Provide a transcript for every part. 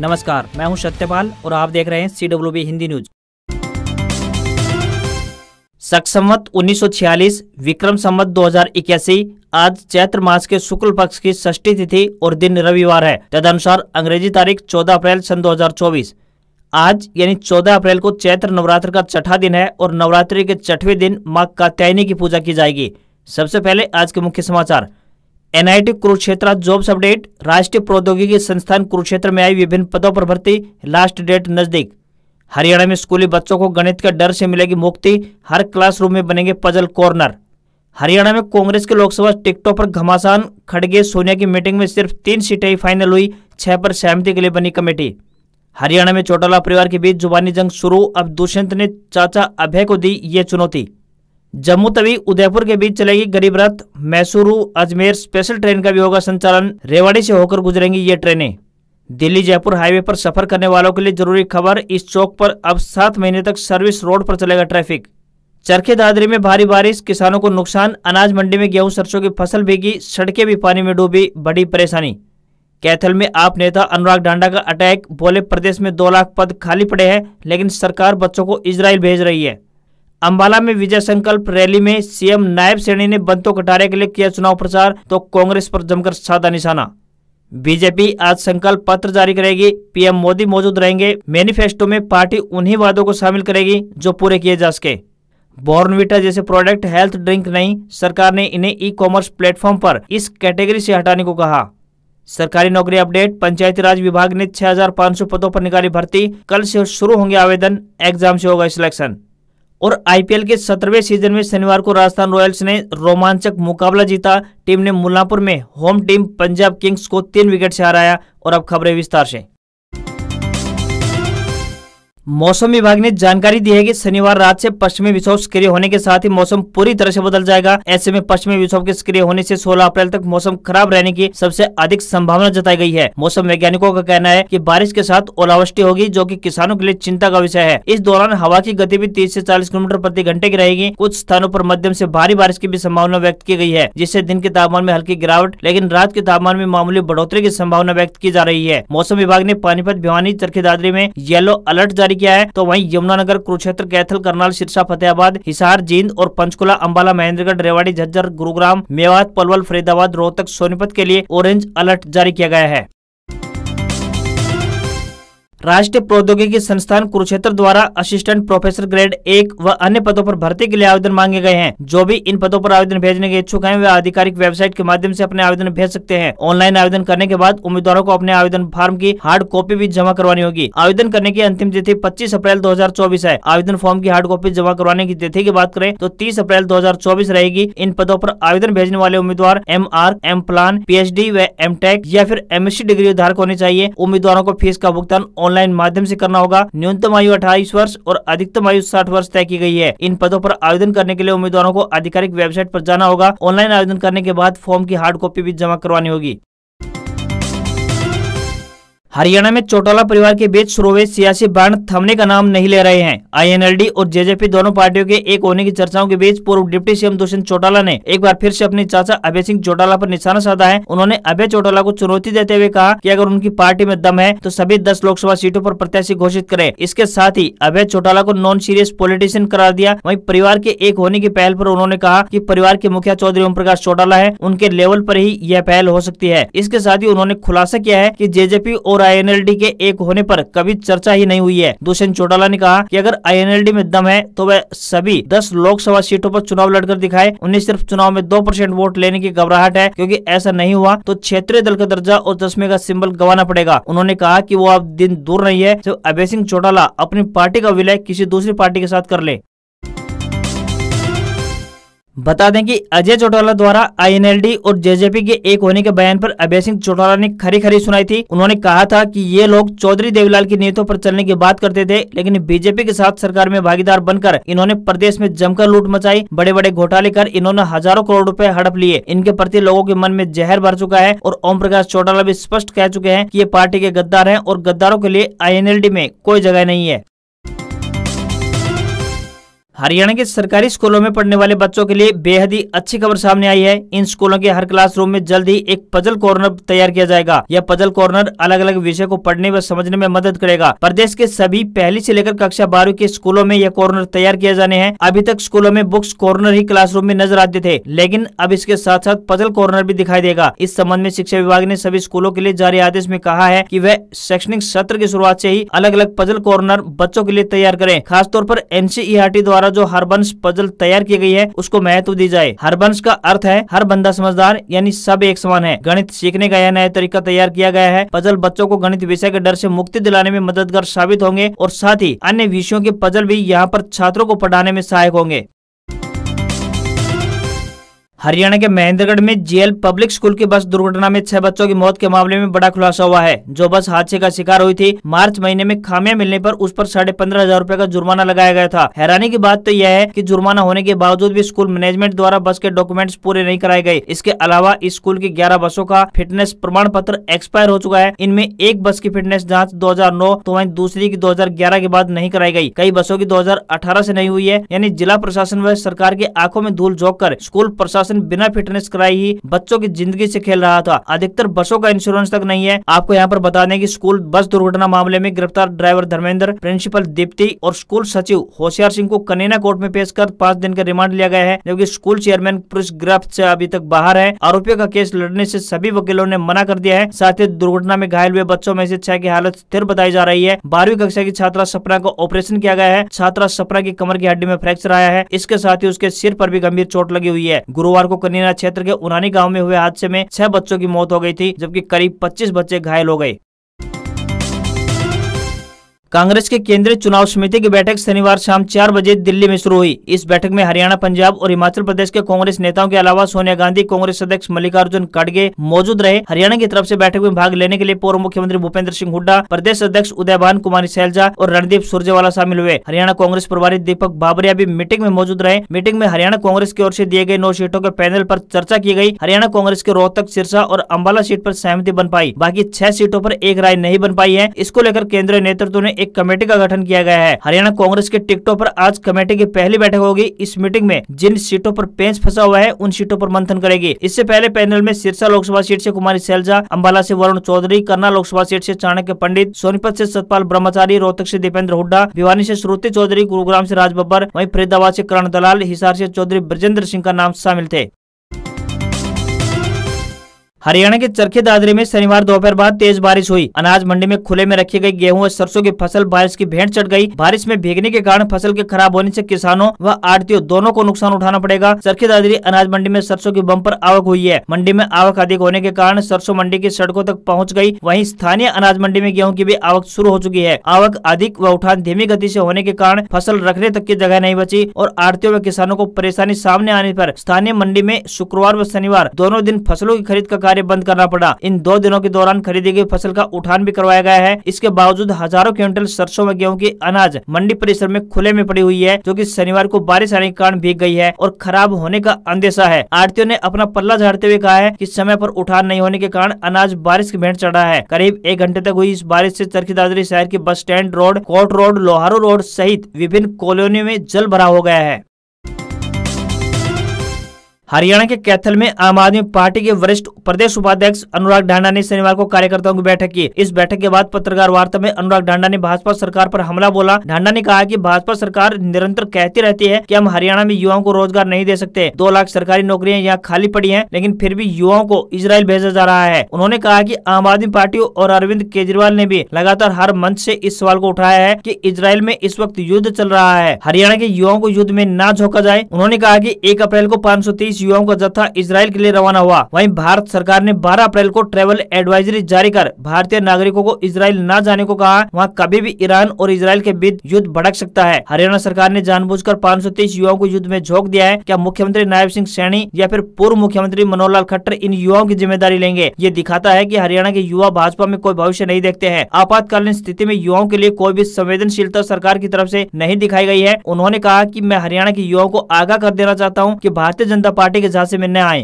नमस्कार मैं हूं सत्यपाल और आप देख रहे हैं C W B Hindi news सख संवत उन्नीस विक्रम संवत दो आज चैत्र मास के शुक्ल पक्ष की षष्ठी तिथि और दिन रविवार है तदनुसार अंग्रेजी तारीख 14 अप्रैल सन 2024 आज यानी 14 अप्रैल को चैत्र नवरात्र का छठा दिन है और नवरात्रि के छठवें दिन माँ कात्यायनी की पूजा की जाएगी सबसे पहले आज के मुख्य समाचार एनआईटी कुरुक्षेत्र जॉब्स अपडेट राष्ट्रीय प्रौद्योगिकी संस्थान कुरुक्षेत्र में आई विभिन्न पदों पर भर्ती लास्ट डेट नजदीक हरियाणा में स्कूली बच्चों को गणित के डर से मिलेगी मुक्ति हर क्लासरूम में बनेंगे पजल कॉर्नर हरियाणा में कांग्रेस के लोकसभा टिकटों पर घमासान खड़गे सोनिया की मीटिंग में सिर्फ तीन सीटें ही फाइनल हुई छह पर सहमति के लिए बनी कमेटी हरियाणा में चौटाला परिवार के बीच जुबानी जंग शुरू अब दुष्यंत ने चाचा अभय को दी ये चुनौती जम्मू तवी उदयपुर के बीच चलेगी गरीब रथ मैसूरू अजमेर स्पेशल ट्रेन का भी होगा संचालन रेवाड़ी से होकर गुजरेंगी ये ट्रेनें दिल्ली जयपुर हाईवे पर सफर करने वालों के लिए जरूरी खबर इस चौक पर अब सात महीने तक सर्विस रोड पर चलेगा ट्रैफिक चरखे दादरी में भारी बारिश किसानों को नुकसान अनाज मंडी में गेहूं सरसों की फसल भीगी सड़कें भी पानी में डूबी बड़ी परेशानी कैथल में आप नेता अनुराग डांडा का अटैक बोले प्रदेश में दो लाख पद खाली पड़े हैं लेकिन सरकार बच्चों को इसराइल भेज रही है अम्बाला में विजय संकल्प रैली में सीएम नायब सैनी ने बंतो कटारे के लिए किया चुनाव प्रचार तो कांग्रेस पर जमकर साधा निशाना बीजेपी आज संकल्प पत्र जारी करेगी पीएम मोदी मौजूद रहेंगे मैनिफेस्टो में पार्टी उन्हीं वादों को शामिल करेगी जो पूरे किए जा सके बॉर्नविटा जैसे प्रोडक्ट हेल्थ ड्रिंक नहीं सरकार ने इन्हें ई कॉमर्स प्लेटफॉर्म पर इस कैटेगरी से हटाने को कहा सरकारी नौकरी अपडेट पंचायती राज विभाग ने 6,500 पदों पर निकाली भर्ती कल से शुरू होंगे आवेदन एग्जाम से होगा सिलेक्शन और आईपीएल के सत्रहवें सीजन में शनिवार को राजस्थान रॉयल्स ने रोमांचक मुकाबला जीता टीम ने मुल्लापुर में होम टीम पंजाब किंग्स को तीन विकेट से हराया और अब खबरें विस्तार से मौसम विभाग ने जानकारी दी है कि शनिवार रात से पश्चिमी विक्षोभ सक्रिय होने के साथ ही मौसम पूरी तरह से बदल जाएगा ऐसे में पश्चिमी विक्षोभ के सक्रिय होने से 16 अप्रैल तक मौसम खराब रहने की सबसे अधिक संभावना जताई गई है मौसम वैज्ञानिकों का कहना है कि बारिश के साथ ओलावृष्टि होगी जो कि किसानों के लिए चिंता का विषय है इस दौरान हवा की गति भी तीस ऐसी चालीस किलोमीटर प्रति घंटे की रहेगी कुछ स्थानों आरोप मध्यम ऐसी भारी बारिश की भी संभावना व्यक्त की गयी है जिससे दिन के तापमान में हल्की गिरावट लेकिन रात के तापमान में मामूली बढ़ोतरी की संभावना व्यक्त की जा रही है मौसम विभाग ने पानीपत भिवानी चरखी दादरी में येलो अलर्ट जारी जारी किया है तो वहीं यमुनानगर कुरुक्षेत्र कैथल करनाल सिरसा फतेहाबाद हिसार जींद और पंचकुला अम्बाला महेंद्रगढ़ रेवाड़ी झज्जर गुरुग्राम मेवात पलवल फरीदाबाद रोहतक सोनीपत के लिए ऑरेंज अलर्ट जारी किया गया है राष्ट्रीय प्रौद्योगिकी संस्थान कुरुक्षेत्र द्वारा असिस्टेंट प्रोफेसर ग्रेड एक व अन्य पदों पर भर्ती के लिए आवेदन मांगे गए हैं जो भी इन पदों पर आवेदन भेजने के इच्छुक हैं वे आधिकारिक वेबसाइट के माध्यम से अपने आवेदन भेज सकते हैं ऑनलाइन आवेदन करने के बाद उम्मीदवारों को अपने आवेदन फॉर्म की हार्ड कॉपी भी जमा करवानी होगी आवेदन करने की अंतिम तिथि पच्चीस अप्रैल दो है आवेदन फॉर्म की हार्ड कॉपी जमा करवाने की तिथि की बात करें तो तीस अप्रैल दो रहेगी इन पदों आरोप आवेदन भेजने वाले उम्मीदवार M R M plan P व एम या फिर एम डिग्री धारक होनी चाहिए उम्मीदवारों को फीस का भुगतान ऑनलाइन ऑनलाइन माध्यम से करना होगा न्यूनतम आयु अठाईस वर्ष और अधिकतम आयु साठ वर्ष तय की गई है इन पदों पर आवेदन करने के लिए उम्मीदवारों को आधिकारिक वेबसाइट पर जाना होगा ऑनलाइन आवेदन करने के बाद फॉर्म की हार्ड कॉपी भी जमा करवानी होगी हरियाणा में चौटाला परिवार के बीच शुरू हुए सियासी बाढ़ थमने का नाम नहीं ले रहे हैं आईएनएलडी और जेजेपी दोनों पार्टियों के एक होने की चर्चाओं के बीच पूर्व डिप्टी सीएम दुष्यंत चौटाला ने एक बार फिर से अपने चाचा अभय सिंह चौटाला पर निशाना साधा है उन्होंने अभय चौटाला को चुनौती देते हुए कहा की अगर उनकी पार्टी में दम है तो सभी दस लोकसभा सीटों आरोप प्रत्याशी घोषित करे इसके साथ ही अभय चौटाला को नॉन सीरियस पॉलिटिशियन करार दिया वही परिवार के एक होने की पहल आरोप उन्होंने कहा की परिवार के मुखिया चौधरी ओम प्रकाश चौटाला है उनके लेवल आरोप ही यह पहल हो सकती है इसके साथ ही उन्होंने खुलासा किया है की जेजेपी और और आईएनएलडी के एक होने पर कभी चर्चा ही नहीं हुई है दुष्यंत चौटाला ने कहा कि अगर आईएनएलडी में दम है तो वह सभी दस लोकसभा सीटों पर चुनाव लड़कर दिखाए उन्हें सिर्फ चुनाव में दो परसेंट वोट लेने की घबराहट है क्योंकि ऐसा नहीं हुआ तो क्षेत्रीय दल का दर्जा और चश्मे का सिंबल गवाना पड़ेगा उन्होंने कहा की वो अब दिन दूर नहीं है जब अभय सिंह चौटाला अपनी पार्टी का विलय किसी दूसरी पार्टी के साथ कर ले बता दें कि अजय चौटाला द्वारा आईएनएलडी और जेजेपी के एक होने के बयान पर अभय सिंह चौटाला ने खरी खरी सुनाई थी उन्होंने कहा था कि ये लोग चौधरी देवीलाल की नीतियों पर चलने की बात करते थे लेकिन बीजेपी के साथ सरकार में भागीदार बनकर इन्होंने प्रदेश में जमकर लूट मचाई बड़े बड़े घोटाले कर इन्होंने हजारों करोड़ रूपए हड़प लिए इनके प्रति लोगों के मन में जहर भर चुका है और ओम प्रकाश चौटाला भी स्पष्ट कह चुके हैं की ये पार्टी के गद्दार है और गद्दारों के लिए आई में कोई जगह नहीं है हरियाणा के सरकारी स्कूलों में पढ़ने वाले बच्चों के लिए बेहद ही अच्छी खबर सामने आई है इन स्कूलों के हर क्लासरूम में जल्द ही एक पजल कॉर्नर तैयार किया जाएगा यह पजल कॉर्नर अलग अलग विषय को पढ़ने व समझने में मदद करेगा प्रदेश के सभी पहली से लेकर कक्षा बारहवीं के स्कूलों में यह कॉर्नर तैयार किया जाने हैं अभी तक स्कूलों में बुक्स कॉर्नर ही क्लासरूम में नजर आते थे लेकिन अब इसके साथ साथ पजल कॉर्नर भी दिखाई देगा इस संबंध में शिक्षा विभाग ने सभी स्कूलों के लिए जारी आदेश में कहा है की वह शैक्षणिक सत्र की शुरुआत ऐसी ही अलग अलग पजल कॉर्नर बच्चों के लिए तैयार करें खासतौर आरोप एनसीईआरटी द्वारा जो हरबंश पजल तैयार की गई है उसको महत्व दी जाए हरबंश का अर्थ है हर बंदा समझदार यानी सब एक समान है गणित सीखने का यह नया तरीका तैयार किया गया है पजल बच्चों को गणित विषय के डर से मुक्ति दिलाने में मददगार साबित होंगे और साथ ही अन्य विषयों के पजल भी यहाँ पर छात्रों को पढ़ाने में सहायक होंगे हरियाणा के महेंद्रगढ़ में जेएल पब्लिक स्कूल की बस दुर्घटना में छह बच्चों की मौत के मामले में बड़ा खुलासा हुआ है जो बस हादसे का शिकार हुई थी मार्च महीने में खामियां मिलने पर उस पर साढ़े पंद्रह हजार रूपए का जुर्माना लगाया गया था हैरानी की बात तो यह है कि जुर्माना होने के बावजूद भी स्कूल मैनेजमेंट द्वारा बस के डॉक्यूमेंट पूरे नहीं कराए गए इसके अलावा इस स्कूल की ग्यारह बसों का फिटनेस प्रमाण पत्र एक्सपायर हो चुका है इनमें एक बस की फिटनेस जाँच दो तो वही दूसरी की दो के बाद नहीं कराई गयी कई बसों की दो हजार नहीं हुई है यानी जिला प्रशासन व सरकार की आंखों में धूल झोंक स्कूल प्रशासन शासन बिना फिटनेस कराई ही बच्चों की जिंदगी से खेल रहा था अधिकतर बसों का इंश्योरेंस तक नहीं है आपको यहाँ पर बता दें की स्कूल बस दुर्घटना मामले में गिरफ्तार ड्राइवर धर्मेंद्र प्रिंसिपल दीप्ति और स्कूल सचिव होशियार सिंह को कनेना कोर्ट में पेश कर पांच दिन का रिमांड लिया गया है जबकि स्कूल चेयरमैन पुलिस गिरफ्त ऐसी अभी तक बाहर है आरोपियों का केस लड़ने ऐसी सभी वकीलों ने मना कर दिया है साथ ही दुर्घटना में घायल हुए बच्चों में से छह की हालत स्थिर बताई जा रही है बारहवीं कक्षा की छात्रा सपना को ऑपरेशन किया गया है छात्रा सपना की कमर की हड्डी में फ्रैक्चर आया है इसके साथ ही उसके सिर पर भी गंभीर चोट लगी हुई है गुरुवार बुधवार को कनीरा क्षेत्र के उनानी गांव में हुए हादसे में छह बच्चों की मौत हो गई थी जबकि करीब पच्चीस बच्चे घायल हो गए कांग्रेस के केंद्रीय चुनाव समिति की बैठक शनिवार शाम चार बजे दिल्ली में शुरू हुई इस बैठक में हरियाणा पंजाब और हिमाचल प्रदेश के कांग्रेस नेताओं के अलावा सोनिया गांधी कांग्रेस अध्यक्ष मल्लिकार्जुन खड़गे मौजूद रहे हरियाणा की तरफ से बैठक में भाग लेने के लिए पूर्व मुख्यमंत्री भूपेंद्र सिंह हुड्डा प्रदेश अध्यक्ष उदयभान कुमारी सैलजा और रणदीप सुरजेवाला शामिल हुए हरियाणा कांग्रेस प्रभारी दीपक बाबरिया भी मीटिंग में मौजूद रहे मीटिंग में हरियाणा कांग्रेस की ओर से दिए गए नौ सीटों के पैनल आरोप चर्चा की गई हरियाणा कांग्रेस के रोहतक सिरसा और अम्बाला सीट आरोप सहमति बन पाई बाकी छह सीटों आरोप एक राय नहीं बन पाई है इसको लेकर केंद्रीय नेतृत्व ने एक कमेटी का गठन किया गया है हरियाणा कांग्रेस के टिकटों पर आज कमेटी की पहली बैठक होगी इस मीटिंग में जिन सीटों पर पेंच फंसा हुआ है उन सीटों पर मंथन करेगी इससे पहले पैनल में सिरसा लोकसभा सीट ऐसी कुमारी सैलजा अम्बाला से वरुण चौधरी करना लोकसभा सीट ऐसी चाणक्य पंडित सोनीपत ऐसी सतपाल ब्रह्मचारी रोहतक ऐसी दीपेंद्र हुड्डा भिवानी ऐसी श्रुति चौधरी गुरुग्राम ऐसी राज बब्बर फरीदाबाद ऐसी करण दलाल हिसार ऐसी चौधरी ब्रजेंद्र सिंह का नाम शामिल थे हरियाणा के चरखे दादरी में शनिवार दोपहर बाद तेज बारिश हुई अनाज मंडी में खुले में रखी गई गेहूं और सरसों की फसल बारिश की भेंट चढ़ गई बारिश में भीगने के कारण फसल के खराब होने से किसानों व आड़तियों दोनों को नुकसान उठाना पड़ेगा चरखे दादरी अनाज मंडी में सरसों की बंपर आवक हुई है मंडी में आवक अधिक होने के कारण सरसों मंडी की सड़कों तक पहुँच गयी वही स्थानीय अनाज मंडी में गेहूँ की भी आवक शुरू हो चुकी है आवक अधिक व उठान धीमी गति ऐसी होने के कारण फसल रखने तक की जगह नहीं बची और आड़तियों व किसानों को परेशानी सामने आने आरोप स्थानीय मंडी में शुक्रवार व शनिवार दोनों दिन फसलों की खरीद का कार्य बंद करना पड़ा इन दो दिनों के दौरान खरीदी गई फसल का उठान भी करवाया गया है इसके बावजूद हजारों क्विंटल सरसों में गेहूँ की अनाज मंडी परिसर में खुले में पड़ी हुई है जो की शनिवार को बारिश आने के कारण भीग गई है और खराब होने का अंदेशा है आरतीयों ने अपना पल्ला झाड़ते हुए कहा है की समय आरोप उठान नहीं होने के कारण अनाज बारिश की भेंट चढ़ा है करीब एक घंटे तक हुई इस बारिश ऐसी चरखी दादरी शहर के bus stand road court road Loharu road सहित विभिन्न कॉलोनियों में जल भरा हो गया है हरियाणा के कैथल में आम आदमी पार्टी के वरिष्ठ प्रदेश उपाध्यक्ष अनुराग ढांडा ने शनिवार को कार्यकर्ताओं की बैठक की इस बैठक के बाद पत्रकार वार्ता में अनुराग ढांडा ने भाजपा सरकार पर हमला बोला ढांडा ने कहा कि भाजपा सरकार निरंतर कहती रहती है कि हम हरियाणा में युवाओं को रोजगार नहीं दे सकते दो लाख सरकारी नौकरियां यहाँ खाली पड़ी है लेकिन फिर भी युवाओं को इसराइल भेजा जा रहा है उन्होंने कहा की आम आदमी पार्टी और अरविंद केजरीवाल ने भी लगातार हर मंच ऐसी इस सवाल को उठाया है की इसराइल में इस वक्त युद्ध चल रहा है हरियाणा के युवाओं को युद्ध में न झोंका जाए उन्होंने कहा की एक अप्रैल को पाँच युवाओं का जत्था इसराइल के लिए रवाना हुआ वही भारत सरकार ने बारह अप्रैल को ट्रेवल एडवाइजरी जारी कर भारतीय नागरिकों को इसराइल न जाने को कहा वहाँ कभी भी ईरान और इसराइल के बीच युद्ध भड़क सकता है हरियाणा सरकार ने जानबूझकर कर युवाओं को युद्ध में झोंक दिया है क्या मुख्यमंत्री नायब सिंह सैनी या फिर पूर्व मुख्यमंत्री मनोहर लाल खट्टर इन युवाओं की जिम्मेदारी लेंगे ये दिखाता है की हरियाणा के युवा भाजपा में कोई भविष्य नहीं देखते हैं आपातकालीन स्थिति में युवाओं के लिए कोई भी संवेदनशीलता सरकार की तरफ ऐसी नहीं दिखाई गयी है उन्होंने कहा की मैं हरियाणा के युवाओं को आगाह कर देना चाहता हूँ की भारतीय जनता पार्टी के झांसे में न आए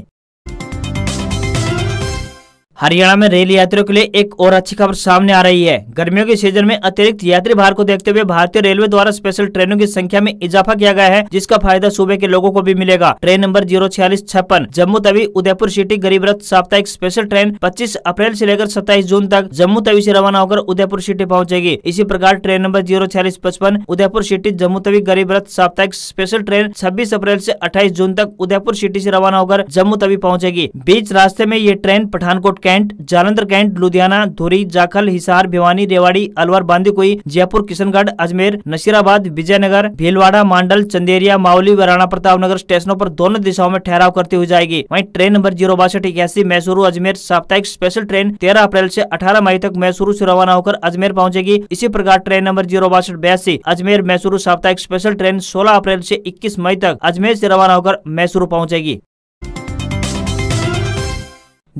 हरियाणा में रेल यात्रियों के लिए एक और अच्छी खबर सामने आ रही है गर्मियों के सीजन में अतिरिक्त यात्री भार को देखते हुए भारतीय रेलवे द्वारा स्पेशल ट्रेनों की संख्या में इजाफा किया गया है जिसका फायदा सूबे के लोगों को भी मिलेगा ट्रेन नंबर जीरो छियालीस छप्पन जम्मू तवी उदयपुर सिटी गरीब रथ साप्ताहिक स्पेशल ट्रेन पच्चीस अप्रैल ऐसी लेकर सत्ताईस जून तक जम्मू तवी ऐसी रवाना होकर उदयपुर सिटी पहुँचेगी इसी प्रकार ट्रेन नंबर जीरो छियालीस पचपन उदयपुर सिटी जम्मू तवी गरीब रथ साप्ताहिक स्पेशल ट्रेन छब्बीस अप्रैल ऐसी अट्ठाईस जून तक उदयपुर सिटी ऐसी रवाना होकर जम्मू तवी पहुँचेगी बीच रास्ते में ये train Pathankot cantt Jalandhar cantt Ludhiana Dhuri Jakhal Hisar Bhiwani Rewari Alwar Bandikui Jaipur Kishangarh Ajmer Nasirabad Vijayanagar Bhilwara Mandal Chanderiya माउली व राणा प्रताप नगर स्टेशनों पर दोनों दिशाओं में ठहराव करती हुई जाएगी वही ट्रेन नंबर जीरो बासठ इक्यासी मैसूरू अजमेर साप्ताहिक स्पेशल ट्रेन तेरह अप्रैल ऐसी अठारह मई तक मैसूरू ऐसी रवाना होकर अजमेर पहुंचेगी इसी प्रकार ट्रेन नंबर जीरो बासठ बयासी अजमेर मैसूरू साप्ताहिक स्पेशल ट्रेन सोलह अप्रैल ऐसी इक्कीस मई तक अजमेर ऐसी रवाना होकर मैसूरू पहुँचेगी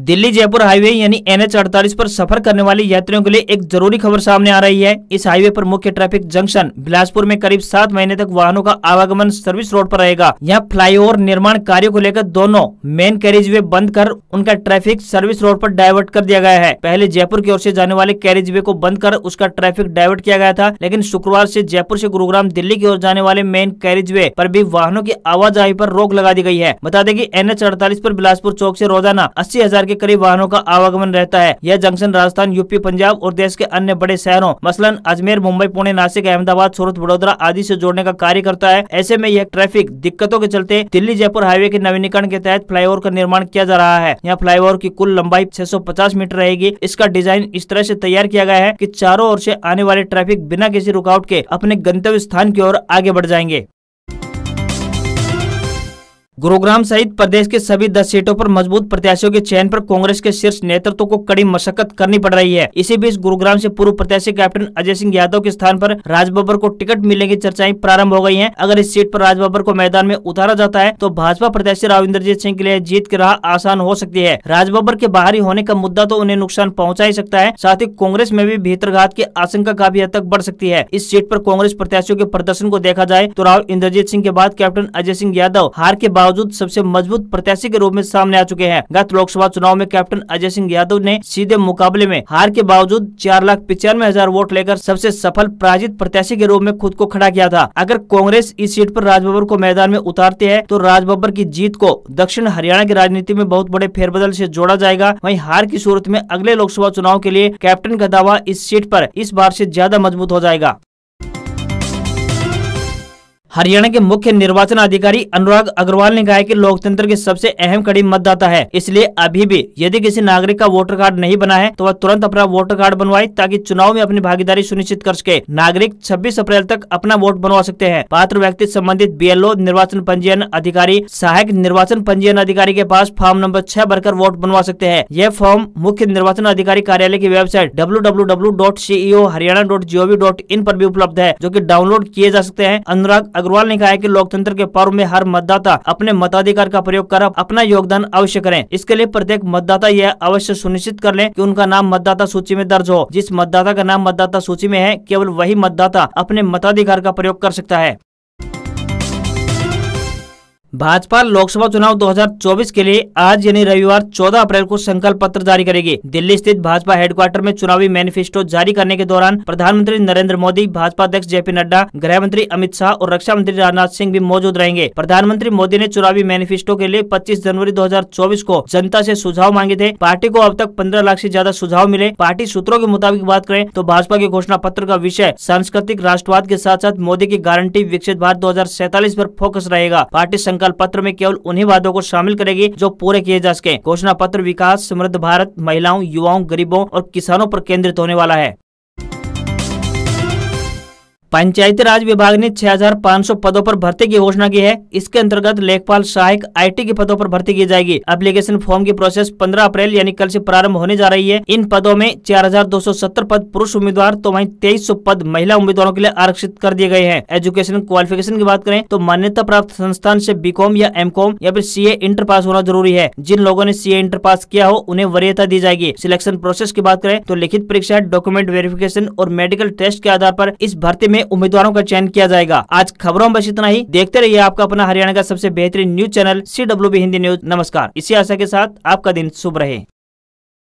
दिल्ली जयपुर हाईवे यानी एन एच पर सफर करने वाले यात्रियों के लिए एक जरूरी खबर सामने आ रही है इस हाईवे पर मुख्य ट्रैफिक जंक्शन बिलासपुर में करीब सात महीने तक वाहनों का आवागमन सर्विस रोड पर रहेगा यहाँ फ्लाईओवर निर्माण कार्यो को लेकर दोनों मेन कैरेज वे बंद कर उनका ट्रैफिक सर्विस रोड आरोप डाइवर्ट कर दिया गया है पहले जयपुर की ओर ऐसी जाने वाले कैरेज वे को बंद कर उसका ट्रैफिक डाइवर्ट किया गया था लेकिन शुक्रवार ऐसी जयपुर ऐसी गुरुग्राम दिल्ली की ओर जाने वाले मेन कैरेज वे आरोप भी वाहनों की आवाजाही आरोप रोक लगा दी गयी है बता दें की एन एच अड़तालीस बिलासपुर चौक ऐसी रोजाना अस्सी हजार के करीब वाहनों का आवागमन रहता है यह जंक्शन राजस्थान यूपी पंजाब और देश के अन्य बड़े शहरों मसलन अजमेर मुंबई पुणे नासिक अहमदाबाद सूरत बड़ोदरा आदि से जोड़ने का कार्य करता है ऐसे में यह ट्रैफिक दिक्कतों के चलते दिल्ली जयपुर हाईवे के नवीनीकरण के तहत फ्लाईओवर का निर्माण किया जा रहा है यहाँ फ्लाईओवर की कुल लंबाई छह मीटर रहेगी इसका डिजाइन इस तरह ऐसी तैयार किया गया है की चारों ओर ऐसी आने वाले ट्रैफिक बिना किसी रुकावट के अपने गंतव्य स्थान की ओर आगे बढ़ जाएंगे गुरुग्राम सहित प्रदेश के सभी दस सीटों पर मजबूत प्रत्याशियों के चयन पर कांग्रेस के शीर्ष नेतृत्व को कड़ी मशक्कत करनी पड़ रही है इसी बीच गुरुग्राम से पूर्व प्रत्याशी कैप्टन अजय सिंह यादव के स्थान पर राजबर को टिकट मिलने की चर्चाएं प्रारंभ हो गई हैं। अगर इस सीट पर राज को मैदान में उतारा जाता है तो भाजपा प्रत्याशी राव इंद्रजीत सिंह के लिए जीत की राह आसान हो सकती है राजबर के बाहरी होने का मुद्दा तो उन्हें नुकसान पहुँचा ही सकता है साथ ही कांग्रेस में भी भीतरघात की आशंका काफी हद तक बढ़ सकती है इस सीट आरोप कांग्रेस प्रत्याशियों के प्रदर्शन को देखा जाए तो राव इंद्रजीत सिंह के बाद कैप्टन अजय सिंह यादव हार के बाद बावजूद सबसे मजबूत प्रत्याशी के रूप में सामने आ चुके हैं गत लोकसभा चुनाव में कैप्टन अजय सिंह यादव ने सीधे मुकाबले में हार के बावजूद चार लाख पिचानवे हजार वोट लेकर सबसे सफल पराजित प्रत्याशी के रूप में खुद को खड़ा किया था अगर कांग्रेस इस सीट पर राजबब्बर को मैदान में उतारती है तो राजबब्बर की जीत को दक्षिण हरियाणा की राजनीति में बहुत बड़े फेरबदल से जोड़ा जाएगा वहीं हार की सूरत में अगले लोकसभा चुनाव के लिए कैप्टन का दावा इस सीट पर इस बार से ज्यादा मजबूत हो जाएगा हरियाणा के मुख्य निर्वाचन अधिकारी अनुराग अग्रवाल ने कहा कि लोकतंत्र की सबसे अहम कड़ी मतदाता है इसलिए अभी भी यदि किसी नागरिक का वोटर कार्ड नहीं बना है तो वह तुरंत अपना वोटर कार्ड बनवाए ताकि चुनाव में अपनी भागीदारी सुनिश्चित कर सके नागरिक छब्बीस अप्रैल तक अपना वोट बनवा सकते हैं पात्र व्यक्ति संबंधित बी निर्वाचन पंजीयन अधिकारी सहायक निर्वाचन पंजीयन अधिकारी के पास फॉर्म नंबर छह भरकर वोट बनवा सकते हैं यह फॉर्म मुख्य निर्वाचन अधिकारी कार्यालय की वेबसाइट डब्ल्यू पर भी उपलब्ध है जो की डाउनलोड किए जा सकते हैं अनुराग अग्रवाल ने कहा है कि लोकतंत्र के पर्व में हर मतदाता अपने मताधिकार का प्रयोग कर अपना योगदान अवश्य करें इसके लिए प्रत्येक मतदाता यह अवश्य सुनिश्चित कर ले की उनका नाम मतदाता सूची में दर्ज हो जिस मतदाता का नाम मतदाता सूची में है केवल वही मतदाता अपने मताधिकार का प्रयोग कर सकता है भाजपा लोकसभा चुनाव 2024 के लिए आज यानी रविवार 14 अप्रैल को संकल्प पत्र जारी करेगी दिल्ली स्थित भाजपा हेडक्वार्टर में चुनावी मैनिफेस्टो जारी करने के दौरान प्रधानमंत्री नरेंद्र मोदी भाजपा अध्यक्ष जेपी नड्डा गृह मंत्री अमित शाह और रक्षा मंत्री राजनाथ सिंह भी मौजूद रहेंगे प्रधानमंत्री मोदी ने चुनावी मैनिफेस्टो के लिए पच्चीस जनवरी दो को जनता ऐसी सुझाव मांगे थे पार्टी को अब तक पंद्रह लाख ऐसी ज्यादा सुझाव मिले पार्टी सूत्रों के मुताबिक बात करें तो भाजपा के घोषणा पत्र का विषय सांस्कृतिक राष्ट्रवाद के साथ साथ मोदी की गारंटी विकसित भारत दो हजार फोकस रहेगा पार्टी संकल्प संकल्प पत्र में केवल उन्हीं वादों को शामिल करेगी जो पूरे किए जा सके घोषणा पत्र विकास समृद्ध भारत महिलाओं युवाओं गरीबों और किसानों पर केंद्रित होने वाला है पंचायती राज विभाग ने 6,500 पदों पर भर्ती की घोषणा की है इसके अंतर्गत लेखपाल सहायक आईटी के पदों पर भर्ती की जाएगी एप्लीकेशन फॉर्म की प्रोसेस 15 अप्रैल यानी कल से प्रारंभ होने जा रही है इन पदों में 4,270 पद पुरुष उम्मीदवार तो वहीं 2300 पद महिला उम्मीदवारों के लिए आरक्षित कर दिए गए हैं एजुकेशन क्वालिफिकेशन की बात करें तो मान्यता प्राप्त संस्थान ऐसी बी या एम या फिर सी इंटर पास होना जरूरी है जिन लोगों ने सी इंटर पास किया हो उन्हें वरीयता दी जाएगी सिलेक्शन प्रोसेस की बात करें तो लिखित परीक्षा डॉक्यूमेंट वेरिफिकेशन और मेडिकल टेस्ट के आधार आरोप इस भर्ती में में उम्मीदवारों का चयन किया जाएगा आज खबरों में बस इतना ही देखते रहिए आपका अपना हरियाणा का सबसे बेहतरीन news channel C Hindi news नमस्कार इसी आशा के साथ आपका दिन शुभ रहे